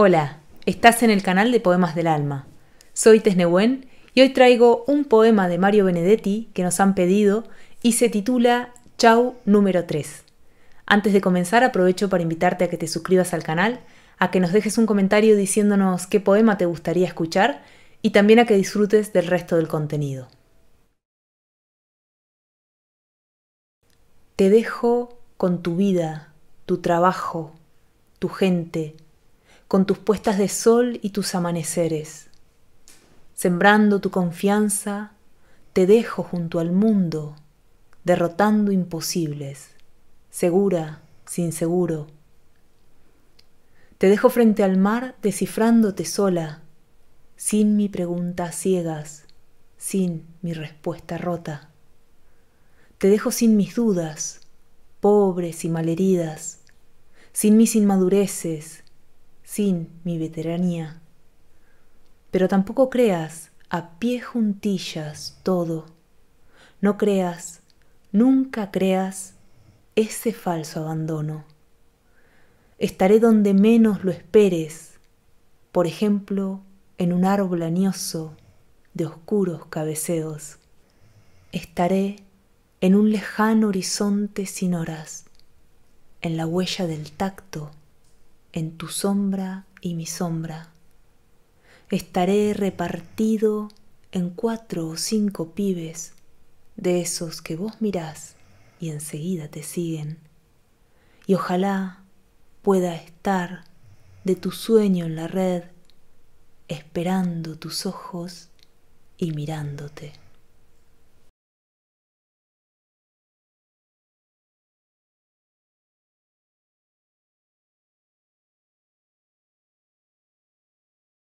Hola, estás en el canal de Poemas del Alma. Soy Tesnewen y hoy traigo un poema de Mario Benedetti que nos han pedido y se titula Chau número 3. Antes de comenzar aprovecho para invitarte a que te suscribas al canal, a que nos dejes un comentario diciéndonos qué poema te gustaría escuchar y también a que disfrutes del resto del contenido. Te dejo con tu vida, tu trabajo, tu gente, con tus puestas de sol y tus amaneceres. Sembrando tu confianza, te dejo junto al mundo, derrotando imposibles, segura, sin seguro. Te dejo frente al mar descifrándote sola, sin mi pregunta ciegas, sin mi respuesta rota. Te dejo sin mis dudas, pobres y malheridas, sin mis inmadureces, sin mi veteranía. Pero tampoco creas a pie juntillas todo. No creas, nunca creas ese falso abandono. Estaré donde menos lo esperes, por ejemplo, en un árbol añoso de oscuros cabeceos. Estaré en un lejano horizonte sin horas, en la huella del tacto en tu sombra y mi sombra. Estaré repartido en cuatro o cinco pibes, de esos que vos mirás y enseguida te siguen. Y ojalá pueda estar de tu sueño en la red, esperando tus ojos y mirándote.